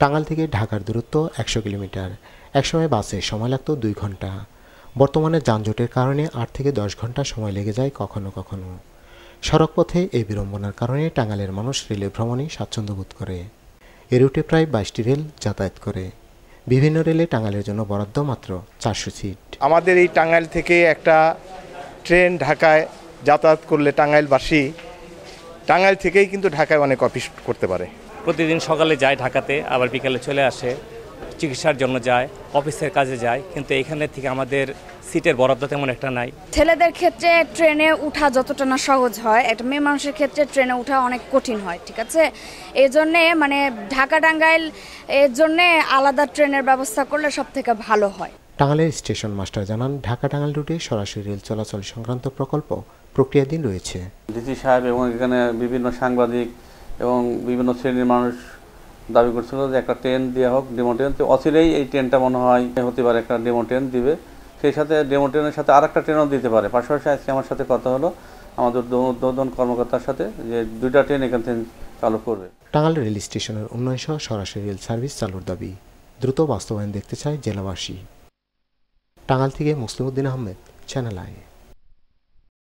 টাঙ্গাল থেকে ঢাকার দূরত্ব একশো কিলোমিটার একসময় বাসে সময় লাগত দুই ঘন্টা বর্তমানে যানজটের কারণে আট থেকে দশ ঘন্টা সময় লেগে যায় কখনো কখনো সড়কপথে এই বিড়ম্বনার কারণে টাঙ্গালের মানুষ রেলে ভ্রমণে স্বাচ্ছন্দ্য বোধ করে এ রুটে প্রায় বাইশটি রেল যাতায়াত করে বিভিন্ন রেলে টাঙ্গালের জন্য বরাদ্দ মাত্র চারশো সিট আমাদের এই টাঙ্গাইল থেকে একটা ট্রেন ঢাকায় যাতায়াত করলে টাঙ্গাইলবাসী টাঙ্গাইল থেকেই কিন্তু ঢাকায় অনেক অফিস করতে পারে প্রতিদিন সকালে যায় ঢাকাতে আবার বিকালে চলে আসে চিকিৎসার জন্য যায় অফিসের কাজে যায় কিন্তু এখানে থেকে আমাদের সিটের বরাদ্দ তেমন একটা নাই ছেলেদের ক্ষেত্রে ট্রেনে উঠা যতটা না সহজ হয় একটা মেয়ে মানুষের ক্ষেত্রে ট্রেনে উঠা অনেক কঠিন হয় ঠিক আছে এই জন্যে মানে ঢাকা টাঙ্গাইল এর জন্যে আলাদা ট্রেনের ব্যবস্থা করলে সব থেকে ভালো হয় টাঙ্গাইলের স্টেশন মাস্টার জানান ঢাকা টাঙ্গাইল রুটে সরাসরি রেল চলাচল সংক্রান্ত প্রকল্প প্রক্রিয়াধীন রয়েছে ডিসি সাহেব এবং এখানে বিভিন্ন সাংবাদিক এবং বিভিন্ন শ্রেণীর মানুষ দাবি করছিল যে একটা ট্রেন দেওয়া হোক ডেমো ট্রেন অচিরেই এই ট্রেনটা মনে হয় হতে পারে একটা ডেমো ট্রেন দিবে সেই সাথে ডেমো ট্রেনের সাথে আর একটা ট্রেনও দিতে পারে পাশাপাশি আজকে আমার সাথে কথা হলো আমাদের উদ্বোধন কর্মকর্তার সাথে যে দুইটা ট্রেন এখান থেকে চালু করবে টাঙ্গাল রেল স্টেশনের উন্নয়ন সহ সরাসরি রেল সার্ভিস চালুর দাবি দ্রুত বাস্তবায়ন দেখতে চায় জেলাবাসী টাঙ্গাল থেকে মুসলিমউদ্দিন আহমেদ চ্যানেল আয়